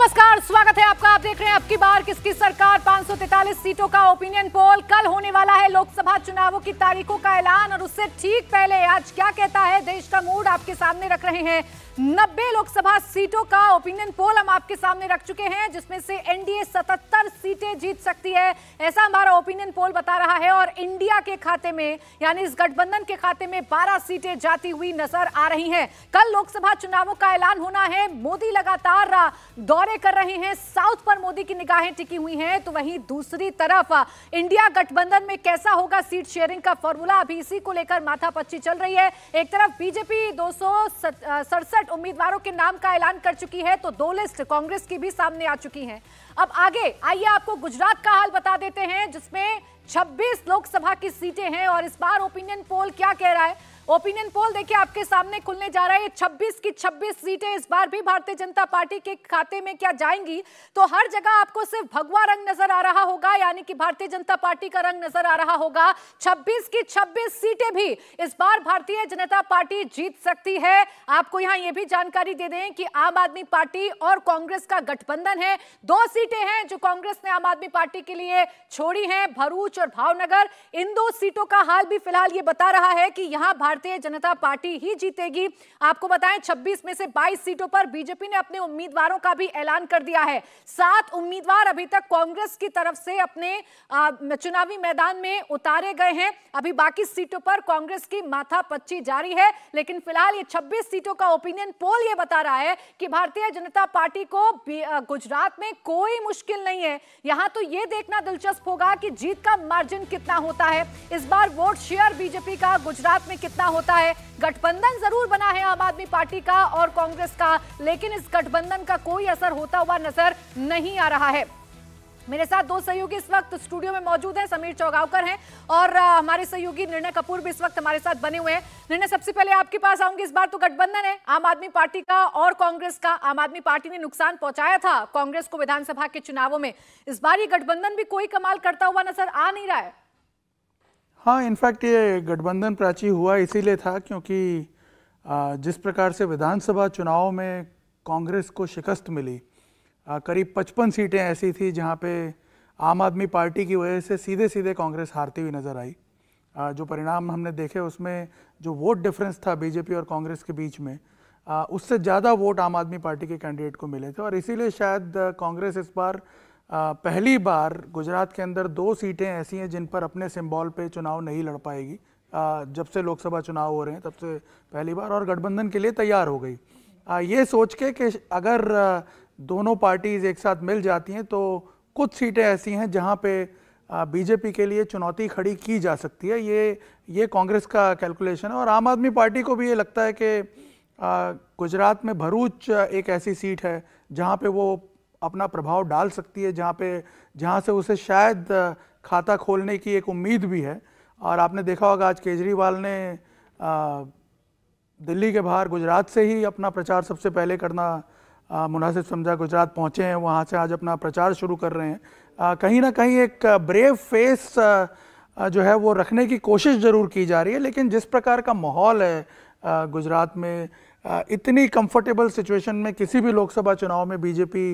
नमस्कार स्वागत है आपका आप देख रहे हैं अब की बार किसकी सरकार पांच सीटों का ओपिनियन पोल कल होने वाला है लोकसभा चुनावों की तारीखों का ऐलान और उससे ठीक पहले आज क्या कहता है देश का मूड आपके सामने रख रहे हैं नब्बे लोकसभा सीटों का ओपिनियन पोल हम आपके सामने रख चुके हैं जिसमें से एनडीए 77 सीटें जीत सकती है ऐसा हमारा ओपिनियन पोल बता रहा है और इंडिया के खाते में यानी इस गठबंधन के खाते में 12 सीटें जाती हुई नजर आ रही हैं कल लोकसभा चुनावों का ऐलान होना है मोदी लगातार दौरे कर रहे हैं साउथ पर मोदी की निगाहें टिकी हुई है तो वही दूसरी तरफ इंडिया गठबंधन में कैसा होगा सीट शेयरिंग का फॉर्मूला अभी इसी को लेकर माथा चल रही है एक तरफ बीजेपी दो सौ गवर्नमेंट उम्मीदवारों के नाम का ऐलान कर चुकी है तो दो लिस्ट कांग्रेस की भी सामने आ चुकी है अब आगे आइए आपको गुजरात का हाल बता देते हैं जिसमें 26 लोकसभा की सीटें हैं और इस बार ओपिनियन पोल क्या कह रहा है ओपिनियन पोल देखिए आपके सामने खुलने जा रहा है 26 की 26 सीटें इस बार भी भारतीय जनता पार्टी के खाते में क्या जाएंगी तो हर जगह आपको सिर्फ भगवा रंग नजर आ रहा होगा यानी कि भारतीय जनता पार्टी का रंग नजर आ रहा होगा 26 की 26 सीटें भी इस बार भारतीय जनता पार्टी जीत सकती है आपको यहाँ यह भी जानकारी दे दें कि आम आदमी पार्टी और कांग्रेस का गठबंधन है दो सीटें हैं जो कांग्रेस ने आम आदमी पार्टी के लिए छोड़ी है भरूच और भावनगर इन दो सीटों का हाल भी फिलहाल ये बता रहा है कि यहाँ भारतीय जनता पार्टी ही जीतेगी आपको बताएं 26 में से 22 सीटों पर बीजेपी ने अपने उम्मीदवारों का भी ऐलान कर दिया है सात उम्मीदवार अभी तक कांग्रेस की तरफ से अपने चुनावी मैदान में उतारे गए हैं अभी बाकी सीटों पर कांग्रेस की माथा जारी है लेकिन फिलहाल ये छब्बीस सीटों का ओपिनियन पोल ये बता रहा है कि भारतीय जनता पार्टी को गुजरात में कोई मुश्किल नहीं है यहां तो ये देखना दिलचस्प होगा कि जीत का मार्जिन कितना होता है इस बार वोट शेयर बीजेपी का गुजरात में कितना होता है गठबंधन जरूर बना है आम आदमी पार्टी का और कांग्रेस का लेकिन इस गठबंधन का कोई असर होता हुआ नजर नहीं आ रहा है मेरे साथ दो सहयोगी इस वक्त स्टूडियो में मौजूद हैं समीर चौगावकर हैं और हमारे सहयोगी निर्णय कपूर भी इस वक्त हमारे साथ बने हुए हैं निर्णय सबसे पहले आपके पास आऊंगी इस बार तो गठबंधन है आम आदमी पार्टी का और कांग्रेस का आम आदमी पार्टी ने नुकसान पहुंचाया था कांग्रेस को विधानसभा के चुनावों में इस बार ये गठबंधन भी कोई कमाल करता हुआ नजर आ नहीं रहा है हाँ इनफैक्ट ये गठबंधन प्राची हुआ इसीलिए था क्योंकि जिस प्रकार से विधानसभा चुनाव में कांग्रेस को शिकस्त मिली करीब पचपन सीटें ऐसी थी जहाँ पे आम आदमी पार्टी की वजह से सीधे सीधे कांग्रेस हारती हुई नज़र आई जो परिणाम हमने देखे उसमें जो वोट डिफरेंस था बीजेपी और कांग्रेस के बीच में उससे ज़्यादा वोट आम आदमी पार्टी के कैंडिडेट को मिले थे और इसीलिए शायद कांग्रेस इस बार पहली बार गुजरात के अंदर दो सीटें ऐसी हैं जिन पर अपने सिंबल पे चुनाव नहीं लड़ पाएगी जब से लोकसभा चुनाव हो रहे हैं तब से पहली बार और गठबंधन के लिए तैयार हो गई ये सोच के कि अगर दोनों पार्टीज एक साथ मिल जाती हैं तो कुछ सीटें ऐसी हैं जहां पे बीजेपी के लिए चुनौती खड़ी की जा सकती है ये ये कांग्रेस का कैलकुलेशन है और आम आदमी पार्टी को भी ये लगता है कि गुजरात में भरूच एक ऐसी सीट है जहाँ पे वो अपना प्रभाव डाल सकती है जहाँ पे जहाँ से उसे शायद खाता खोलने की एक उम्मीद भी है और आपने देखा होगा आज केजरीवाल ने आ, दिल्ली के बाहर गुजरात से ही अपना प्रचार सबसे पहले करना मुनासिब समझा गुजरात पहुँचे हैं वहाँ से आज अपना प्रचार शुरू कर रहे हैं आ, कहीं ना कहीं एक ब्रेव फेस आ, जो है वो रखने की कोशिश ज़रूर की जा रही है लेकिन जिस प्रकार का माहौल है गुजरात में इतनी कंफर्टेबल सिचुएशन में किसी भी लोकसभा चुनाव में बीजेपी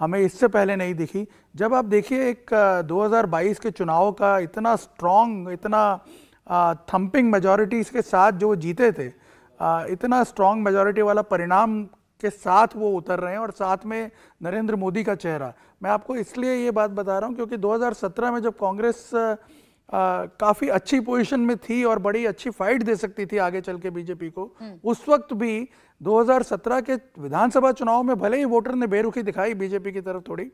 हमें इससे पहले नहीं दिखी जब आप देखिए एक 2022 के चुनाव का इतना स्ट्रॉन्ग इतना थम्पिंग मेजोरिटीज के साथ जो जीते थे इतना स्ट्रॉन्ग मेजोरिटी वाला परिणाम के साथ वो उतर रहे हैं और साथ में नरेंद्र मोदी का चेहरा मैं आपको इसलिए ये बात बता रहा हूँ क्योंकि 2017 में जब कांग्रेस काफ़ी अच्छी पोजीशन में थी और बड़ी अच्छी फाइट दे सकती थी आगे चल के बीजेपी को हम्म। उस वक्त भी 2017 के विधानसभा चुनाव में भले ही वोटर ने बेरुखी दिखाई बीजेपी की तरफ थोड़ी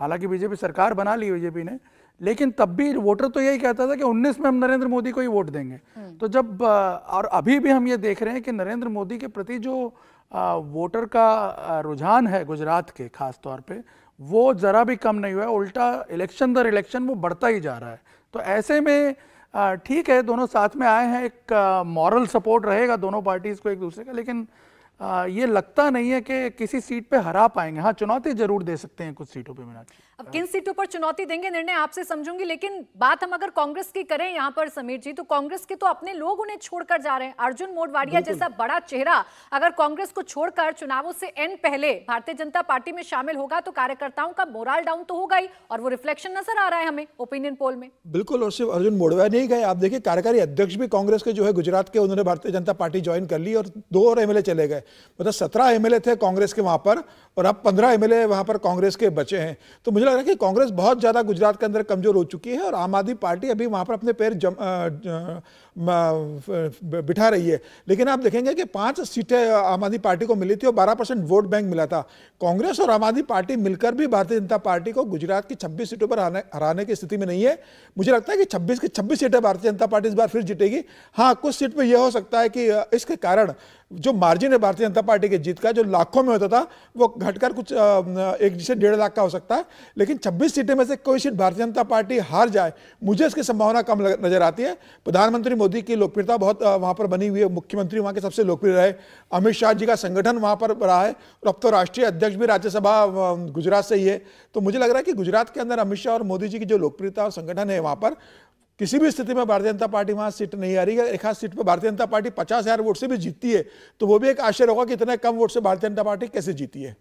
हालांकि बीजेपी सरकार बना ली बीजेपी ने लेकिन तब भी वोटर तो यही कहता था कि 19 में हम नरेंद्र मोदी को ही वोट देंगे हम्म। तो जब और अभी भी हम ये देख रहे हैं कि नरेंद्र मोदी के प्रति जो वोटर का रुझान है गुजरात के खास तौर पे वो ज़रा भी कम नहीं हुआ है उल्टा इलेक्शन दर इलेक्शन वो बढ़ता ही जा रहा है तो ऐसे में ठीक है दोनों साथ में आए हैं एक मॉरल सपोर्ट रहेगा दोनों पार्टीज़ को एक दूसरे का लेकिन ये लगता नहीं है कि किसी सीट पे हरा पाएंगे हाँ चुनौती जरूर दे सकते हैं कुछ सीटों पे मीनाक्षी अब किन सीटों पर चुनौती देंगे निर्णय आपसे समझूंगी लेकिन बात हम अगर कांग्रेस की करें यहाँ पर समीर जी तो कांग्रेस के तो अपने लोग उन्हें छोड़कर जा रहे हैं अर्जुन मोडवाड़िया जैसा बड़ा चेहरा अगर कांग्रेस को छोड़कर चुनावों से एंड पहले भारतीय जनता पार्टी में शामिल होगा तो कार्यकर्ताओं का मोरल डाउन तो होगा ही और वो रिफ्लेक्शन नजर आ रहा है हमें ओपिनियन पोल में बिल्कुल और सिर्फ अर्जुन मोडवा नहीं गए आप देखिए कार्यकारी अध्यक्ष भी कांग्रेस के जो है गुजरात के उन्होंने भारतीय जनता पार्टी ज्वाइन कर ली और दो और एमएलए चले गए मतलब सत्रह एमएलए थे कांग्रेस के वहां पर और अब पंद्रह एमएलए वहां पर कांग्रेस के बचे हैं तो मुझे लग रहा है कि कांग्रेस बहुत ज़्यादा गुजरात के अंदर कमज़ोर हो चुकी है और आम आदमी पार्टी अभी वहां पर अपने पैर बिठा रही है लेकिन आप देखेंगे कि पांच सीटें आम आदमी पार्टी को मिली थी और 12 परसेंट वोट बैंक मिला था कांग्रेस और आम आदमी पार्टी मिलकर भी भारतीय जनता पार्टी को गुजरात की छब्बीस सीटों पर हराने की स्थिति में नहीं है मुझे लगता है कि छब्बीस की छब्बीस सीटें भारतीय जनता पार्टी इस बार फिर जीतेगी हाँ कुछ सीट पर यह हो सकता है कि इसके कारण जो मार्जिन है भारतीय जनता पार्टी के जीत का जो लाखों में होता था वो घटकर कुछ एक से डेढ़ लाख का हो सकता है लेकिन 26 सीटें में से कोई सीट भारतीय जनता पार्टी हार जाए मुझे इसकी संभावना कम नजर आती है प्रधानमंत्री मोदी की लोकप्रियता बहुत वहाँ पर बनी हुई है मुख्यमंत्री वहाँ के सबसे लोकप्रिय रहे अमित शाह जी का संगठन वहाँ पर रहा है और अब तो राष्ट्रीय अध्यक्ष भी राज्यसभा गुजरात से ही है तो मुझे लग रहा है कि गुजरात के अंदर अमित शाह और मोदी जी की जो लोकप्रियता और संगठन है वहाँ पर किसी भी स्थिति में भारतीय जनता पार्टी वहां सीट नहीं आ रही है एक सीट पर भारतीय जनता पार्टी पचास हजार वोट से भी जीतती है तो वो भी एक आश्चर्य होगा कि इतने कम वोट से भारतीय जनता पार्टी कैसे जीती है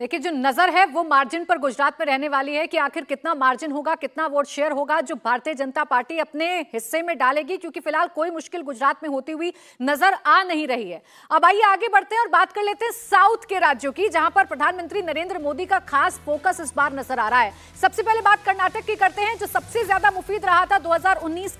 देखिए जो नजर है वो मार्जिन पर गुजरात में रहने वाली है कि आखिर कितना मार्जिन होगा कितना वोट शेयर होगा जो भारतीय जनता पार्टी अपने हिस्से में डालेगी क्योंकि फिलहाल कोई मुश्किल गुजरात में होती हुई नजर आ नहीं रही है अब आइए आगे बढ़ते हैं और बात कर लेते हैं साउथ के राज्यों की जहां पर प्रधानमंत्री नरेंद्र मोदी का खास फोकस इस बार नजर आ रहा है सबसे पहले बात कर्नाटक की करते हैं जो सबसे ज्यादा मुफीद रहा था दो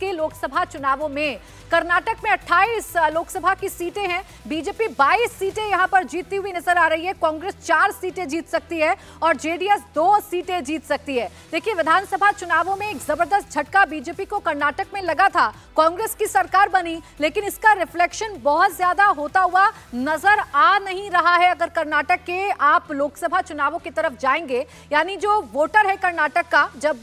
के लोकसभा चुनावों में कर्नाटक में अट्ठाईस लोकसभा की सीटें हैं बीजेपी बाईस सीटें यहां पर जीतती हुई नजर आ रही है कांग्रेस चार सीटें जीत सकती है और जेडीएस दो सीटें जीत सकती है देखिए विधानसभा चुनावों में एक जबरदस्त झटका बीजेपी को कर्नाटक में लगा था कांग्रेस की सरकार बनी लेकिन इसका रिफ्लेक्शन बहुत ज्यादा होता हुआ नजर आ नहीं रहा है अगर कर्नाटक के आप लोकसभा चुनावों की तरफ जाएंगे यानी जो वोटर है कर्नाटक का जब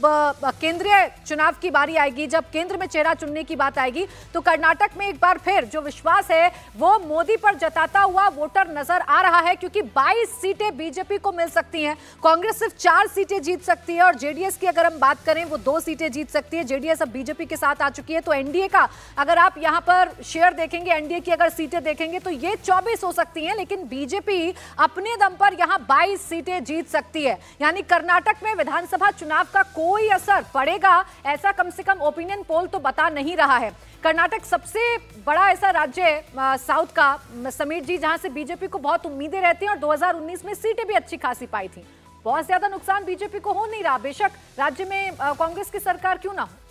केंद्रीय चुनाव की बारी आएगी जब केंद्र में चेहरा चुनने की बात आएगी तो कर्नाटक में एक बार फिर जो विश्वास है वो मोदी पर जताता हुआ वोटर नजर आ रहा है क्योंकि 22 सीटें बीजेपी सभी को मिल सकती हैं कांग्रेस सिर्फ चार सीटें जीत सकती है और जेडीएस की अगर हम बात करें वो दो सीटें जीत सकती है जेडीएस अब बीजेपी के साथ आ चुकी है तो एनडीए का अगर आप यहां पर शेयर देखेंगे एनडीए की अगर सीटें देखेंगे तो ये चौबीस हो सकती है लेकिन बीजेपी अपने दम पर यहां बाईस सीटें जीत सकती है यानी कर्नाटक में विधानसभा चुनाव का कोई असर पड़ेगा ऐसा कम से कम ओपिनियन पोल तो बता नहीं रहा है कर्नाटक सबसे बड़ा ऐसा राज्य साउथ का समीर जी जहां से बीजेपी को बहुत उम्मीदें रहती हैं और 2019 में सीटें भी अच्छी खासी पाई थी बहुत ज्यादा नुकसान बीजेपी को हो नहीं रहा बेशक राज्य में कांग्रेस की सरकार क्यों ना हो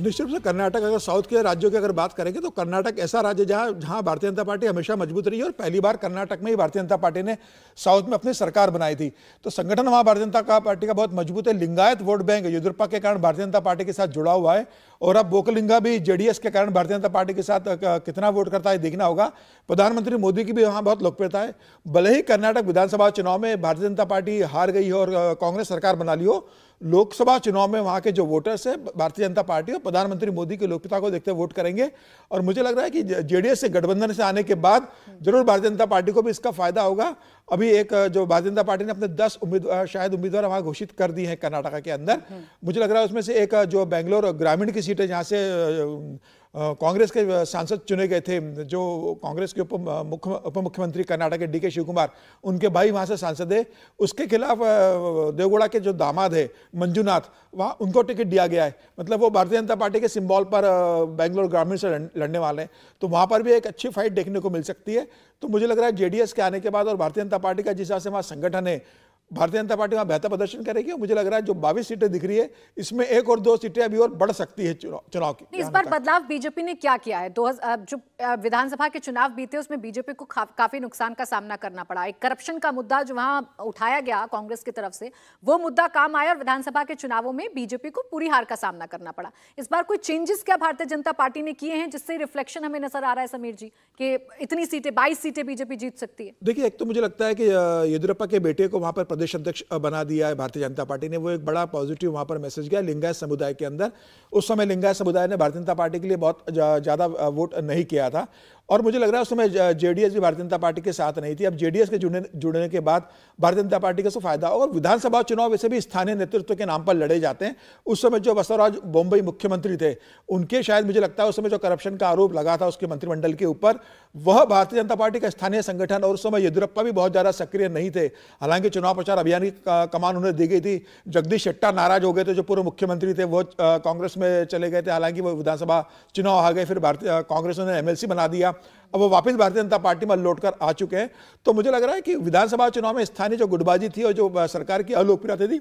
निश्चित रूप से कर्नाटक अगर साउथ के राज्यों की अगर बात करेंगे तो कर्नाटक ऐसा राज्य जहाँ जहां भारतीय जनता पार्टी हमेशा मजबूत रही है और पहली बार कर्नाटक में ही भारतीय जनता पार्टी ने साउथ में अपनी सरकार बनाई थी तो संगठन वहाँ भारतीय जनता पार्टी का बहुत मजबूत है लिंगायत वोट बैंक येदुरप्पा के कारण भारतीय जनता पार्टी के साथ जुड़ा हुआ है और अब बोकलिंगा भी जेडीएस के कारण भारतीय जनता पार्टी के साथ कितना वोट करता है देखना होगा प्रधानमंत्री मोदी की भी वहाँ बहुत लोकप्रियता है भले ही कर्नाटक विधानसभा चुनाव में भारतीय जनता पार्टी हार गई हो और कांग्रेस सरकार बना ली हो लोकसभा चुनाव में वहाँ के जो वोटर्स हैं भारतीय जनता पार्टी और प्रधानमंत्री मोदी की लोकप्रियता को देखते वोट करेंगे और मुझे लग रहा है कि जेडीएस से गठबंधन से आने के बाद जरूर भारतीय जनता पार्टी को भी इसका फायदा होगा अभी एक जो भारतीय जनता पार्टी ने अपने दस उम्मीदवार शायद उम्मीदवार वहाँ घोषित कर दिए हैं कर्नाटका के अंदर मुझे लग रहा है उसमें से एक जो बेंगलोर ग्रामीण की सीट है जहाँ से कांग्रेस के सांसद चुने गए थे जो कांग्रेस के उप मुख्य उप मुख्यमंत्री कर्नाटक के डी के शिव कुमार उनके भाई वहाँ से सांसद है उसके खिलाफ देवगौड़ा के जो दामाद है मंजूनाथ वहाँ उनको टिकट दिया गया है मतलब वो भारतीय जनता पार्टी के सिंबल पर बेंगलोर ग्रामीण से लड़ने वाले हैं तो वहाँ पर भी एक अच्छी फाइट देखने को मिल सकती है तो मुझे लग रहा है जे के आने के बाद और भारतीय जनता पार्टी का जिस हिसाब से वहाँ संगठन है भारतीय जनता पार्टी वहाँ बेहतर प्रदर्शन करेगी और मुझे लग रहा है जो बाईस सीटें दिख रही है इसमें एक और दो सीटें अभी और बढ़ सकती है चुनाव की इस बार बदलाव बीजेपी ने क्या किया है दो जो विधानसभा के चुनाव बीते उसमें बीजेपी को काफी नुकसान का सामना करना पड़ा एक करप्शन का मुद्दा जो वहाँ उठाया गया कांग्रेस की तरफ से वो मुद्दा काम आया और विधानसभा के चुनावों में बीजेपी को पूरी हार का सामना करना पड़ा इस बार कोई चेंजेस क्या भारतीय जनता पार्टी ने किए हैं जिससे रिफ्लेक्शन हमें नजर आ रहा है समीर जी कि इतनी सीटें बाईस सीटें बीजेपी जीत सकती है देखिए एक तो मुझे लगता है कि येदुरप्पा के बेटे को वहां पर प्रदेश अध्यक्ष बना दिया है भारतीय जनता पार्टी ने वो एक बड़ा पॉजिटिव वहाँ पर मैसेज गया लिंगायत समुदाय के अंदर उस समय लिंगायत समुदाय ने भारतीय जनता पार्टी के लिए बहुत ज़्यादा वोट नहीं किया था और मुझे लग रहा है उस समय जेडीएस भी भारतीय जनता पार्टी के साथ नहीं थी अब जेडीएस के जुड़ने जुड़ने के बाद भारतीय जनता पार्टी का सो फायदा होगा और विधानसभा चुनाव वैसे भी स्थानीय नेतृत्व के नाम पर लड़े जाते हैं उस समय जो बसवराज बम्बई मुख्यमंत्री थे उनके शायद मुझे लगता है उस समय जो करप्शन का आरोप लगा था उसके मंत्रिमंडल के ऊपर वह भारतीय जनता पार्टी का स्थानीय संगठन और उस समय येदुरप्पा भी बहुत ज़्यादा सक्रिय नहीं थे हालांकि चुनाव प्रचार अभियान की कमान उन्हें दी गई थी जगदीश शेट्टा नाराज हो गए थे जो पूर्व मुख्यमंत्री थे वो कांग्रेस में चले गए थे हालांकि वो विधानसभा चुनाव आ गए फिर भारतीय कांग्रेस ने एमएलसी बना दिया अब वो वापस भारतीय जनता पार्टी में लौट कर आ चुके हैं तो मुझे लग रहा है कि विधानसभा चुनाव में स्थानीय जो गुटबाजी थी और जो सरकार की अलोकप्रियता थी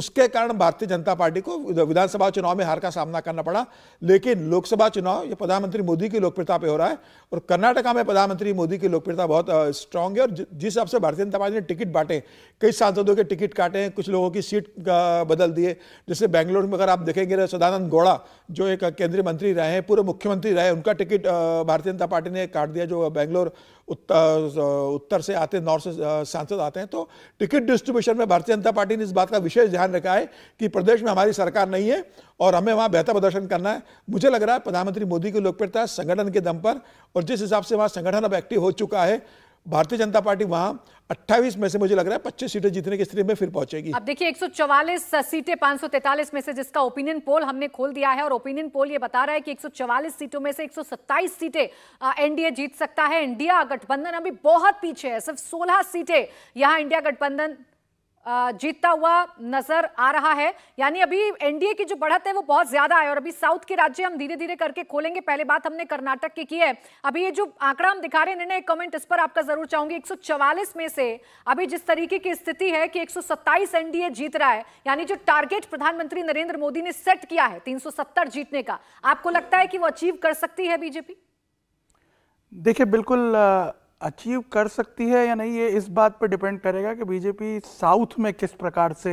उसके कारण भारतीय जनता पार्टी को विधानसभा चुनाव में हार का सामना करना पड़ा लेकिन लोकसभा चुनाव ये प्रधानमंत्री मोदी की लोकप्रियता पे हो रहा है और कर्नाटका में प्रधानमंत्री मोदी की लोकप्रियता बहुत स्ट्रांग है और जिस हिसाब से भारतीय जनता पार्टी ने टिकट बांटे कई सांसदों के टिकट काटे हैं कुछ लोगों की सीट बदल दिए जैसे बेंगलोर में अगर आप देखेंगे सदानंद गौड़ा जो एक केंद्रीय मंत्री रहे हैं पूर्व मुख्यमंत्री रहे उनका टिकट भारतीय जनता पार्टी ने काट दिया जो बेंगलोर उत्तर उत्तर से आते नॉर्थ से सांसद आते हैं तो टिकट डिस्ट्रीब्यूशन में भारतीय जनता पार्टी ने इस बात का विशेष ध्यान रखा है कि प्रदेश में हमारी सरकार नहीं है और हमें वहाँ बेहतर प्रदर्शन करना है मुझे लग रहा है प्रधानमंत्री मोदी की लोकप्रियता संगठन के दम पर और जिस हिसाब से वहाँ संगठन अब एक्टिव हो चुका है भारतीय जनता पार्टी वहां 28 में से मुझे लग रहा है 25 सीटें जीतने की स्थिति में फिर पहुंचेगी अब देखिए 144 सीटें पांच में से जिसका ओपिनियन पोल हमने खोल दिया है और ओपिनियन पोल ये बता रहा है कि 144 सीटों में से 127 सीटें एनडीए जीत सकता है इंडिया गठबंधन अभी बहुत पीछे है सिर्फ 16 सीटें यहां इंडिया गठबंधन जीतता हुआ नजर आ रहा है यानी अभी एनडीए की जो बढ़त है वो बहुत ज्यादा है और अभी साउथ के राज्य हम धीरे धीरे करके खोलेंगे पहले बात हमने कर्नाटक की की है अभी ये जो आंकड़ा हम दिखा रहे हैं निर्णय कमेंट इस पर आपका जरूर चाहूंगी 144 में से अभी जिस तरीके की स्थिति है कि एक एनडीए जीत रहा है यानी जो टारगेट प्रधानमंत्री नरेंद्र मोदी ने सेट किया है तीन जीतने का आपको लगता है कि वो अचीव कर सकती है बीजेपी देखिए बिल्कुल अचीव कर सकती है या नहीं ये इस बात पर डिपेंड करेगा कि बीजेपी साउथ में किस प्रकार से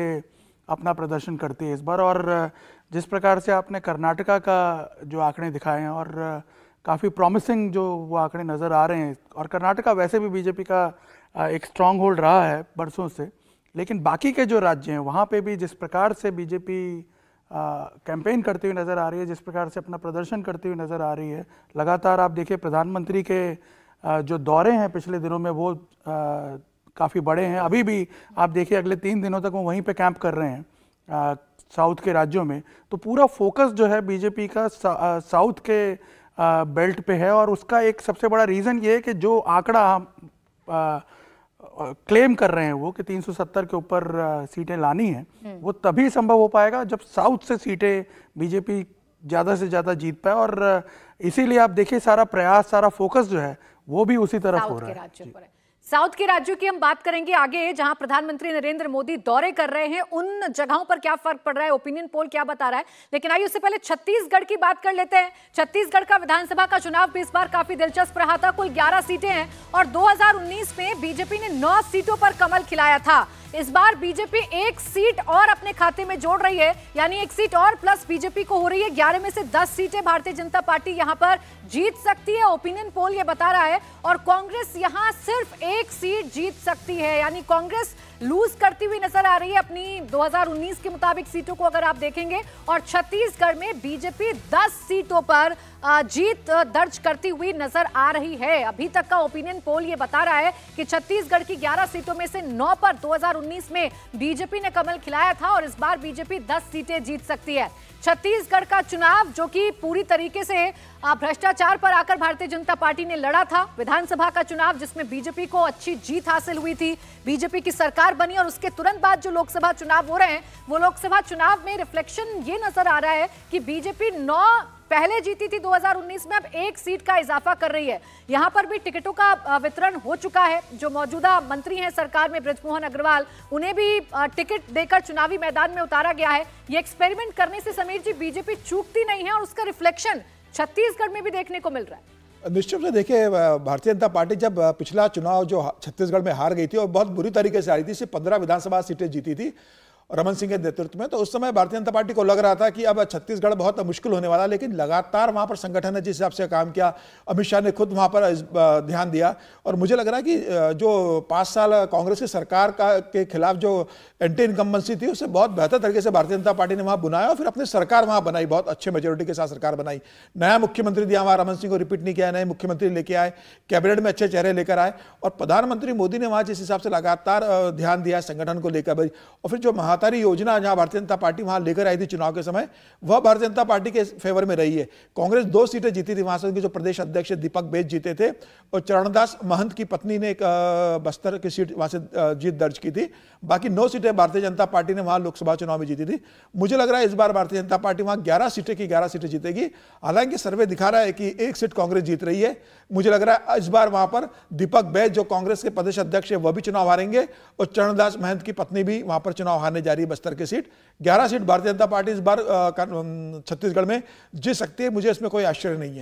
अपना प्रदर्शन करती है इस बार और जिस प्रकार से आपने कर्नाटका का जो आंकड़े दिखाए हैं और काफ़ी प्रॉमिसिंग जो वो आंकड़े नज़र आ रहे हैं और कर्नाटका वैसे भी बीजेपी का एक स्ट्रांग होल्ड रहा है बरसों से लेकिन बाकी के जो राज्य हैं वहाँ पे भी जिस प्रकार से बीजेपी कैंपेन करती हुई नज़र आ रही है जिस प्रकार से अपना प्रदर्शन करती हुई नज़र आ रही है लगातार आप देखिए प्रधानमंत्री के जो दौरे हैं पिछले दिनों में वो काफ़ी बड़े हैं अभी भी आप देखिए अगले तीन दिनों तक वो वहीं पे कैंप कर रहे हैं साउथ के राज्यों में तो पूरा फोकस जो है बीजेपी का साउथ के बेल्ट पे है और उसका एक सबसे बड़ा रीज़न ये है कि जो आंकड़ा क्लेम कर रहे हैं वो कि 370 के ऊपर सीटें लानी है हम्म। वो तभी संभव हो पाएगा जब साउथ से सीटें बीजेपी ज़्यादा से ज़्यादा जीत पाए और इसीलिए आप देखिए सारा प्रयास सारा फोकस जो है वो भी उसी तरफ हो रहा है साउथ के राज्यों की हम बात करेंगे आगे जहां प्रधानमंत्री नरेंद्र मोदी दौरे कर रहे हैं उन जगहों पर क्या फर्क पड़ रहा है ओपिनियन पोल क्या बता रहा है लेकिन आइए उससे पहले छत्तीसगढ़ की बात कर लेते हैं छत्तीसगढ़ का विधानसभा का चुनाव भी इस बार काफी दिलचस्प रहा था कुल 11 सीटें हैं और 2019 में बीजेपी ने नौ सीटों पर कमल खिलाया था इस बार बीजेपी एक सीट और अपने खाते में जोड़ रही है यानी एक सीट और प्लस बीजेपी को हो रही है ग्यारह में से दस सीटें भारतीय जनता पार्टी यहां पर जीत सकती है ओपिनियन पोल ये बता रहा है और कांग्रेस यहां सिर्फ एक सीट जीत सकती है यानी कांग्रेस लूज करती हुई नजर आ रही है अपनी 2019 के मुताबिक सीटों को अगर आप देखेंगे और छत्तीसगढ़ में बीजेपी 10 सीटों पर जीत दर्ज करती हुई नजर आ रही है अभी तक का ओपिनियन पोल ये बता रहा है कि छत्तीसगढ़ की 11 सीटों में से 9 पर 2019 में बीजेपी ने कमल खिलाया था और इस बार बीजेपी 10 सीटें जीत सकती है छत्तीसगढ़ का चुनाव जो कि पूरी तरीके से भ्रष्टाचार पर आकर भारतीय जनता पार्टी ने लड़ा था विधानसभा का चुनाव जिसमें बीजेपी को अच्छी जीत हासिल हुई थी बीजेपी की सरकार बनी और उसके तुरंत बाद जो लोकसभा चुनाव हो रहे हैं वो लोकसभा चुनाव में रिफ्लेक्शन ये नजर आ रहा है कि बीजेपी नौ पहले जीती थी 2019 में अब एक सीट का इजाफा कर रही है यहाँ पर भी टिकटों का वितरण हो चुका है जो मौजूदा मंत्री हैं सरकार में ब्रजमोहन अग्रवाल उन्हें भी टिकट देकर चुनावी मैदान में उतारा गया है ये एक्सपेरिमेंट करने से समीर जी बीजेपी चूकती नहीं है और उसका रिफ्लेक्शन छत्तीसगढ़ में भी देखने को मिल रहा है निश्चित से देखिए भारतीय जनता पार्टी जब पिछला चुनाव जो छत्तीसगढ़ में हार गई थी और बहुत बुरी तरीके से हारी थी सिर्फ पंद्रह विधानसभा सीटें जीती थी रमन सिंह के नेतृत्व में तो उस समय भारतीय जनता पार्टी को लग रहा था कि अब छत्तीसगढ़ बहुत मुश्किल होने वाला लेकिन लगातार वहाँ पर संगठन ने जिस हिसाब से काम किया अमित शाह ने खुद वहाँ पर ध्यान दिया और मुझे लग रहा है कि जो पाँच साल कांग्रेस की सरकार का के खिलाफ जो एंटी इनकम्बेंसी थी उसे बहुत बेहतर तरीके से भारतीय जनता पार्टी ने वहाँ बुनाया और फिर अपनी सरकार वहाँ बनाई बहुत अच्छे मेजोरिटी के साथ सरकार बनाई नया मुख्यमंत्री दिया वहाँ रमन सिंह को रिपीट नहीं किया नए मुख्यमंत्री लेके आए कैबिनेट में अच्छे चेहरे लेकर आए और प्रधानमंत्री मोदी ने वहाँ जिस हिसाब से लगातार ध्यान दिया संगठन को लेकर और फिर जो महा तातारी योजना जहां भारतीय जनता पार्टी वहां लेकर आई थी चुनाव के समय वह भारतीय जनता पार्टी के फेवर में रही है कांग्रेस दो सीटें जीती थी वहां से उनके जो प्रदेश अध्यक्ष दीपक बेद जीते थे और चरणदास महंत की पत्नी ने एक बस्तर की सीट वहां से जीत दर्ज की थी बाकी नौ सीटें भारतीय जनता पार्टी ने वहां लोकसभा चुनाव में जीती थी मुझे लग रहा है इस बार भारतीय जनता पार्टी वहां ग्यारह सीटें की ग्यारह सीटें जीतेगी हालांकि सर्वे दिखा रहा है कि एक सीट कांग्रेस जीत रही है मुझे लग रहा है इस बार वहां पर दीपक बैद जो कांग्रेस के प्रदेश अध्यक्ष है वह भी चुनाव हारेंगे और चरणदास महंत की पत्नी भी वहां पर चुनाव हारने जा जा रही है बस्तर की सीट 11 सीट भारतीय जनता पार्टी इस बार छत्तीसगढ़ में जीत सकती है मुझे इसमें कोई आश्चर्य नहीं है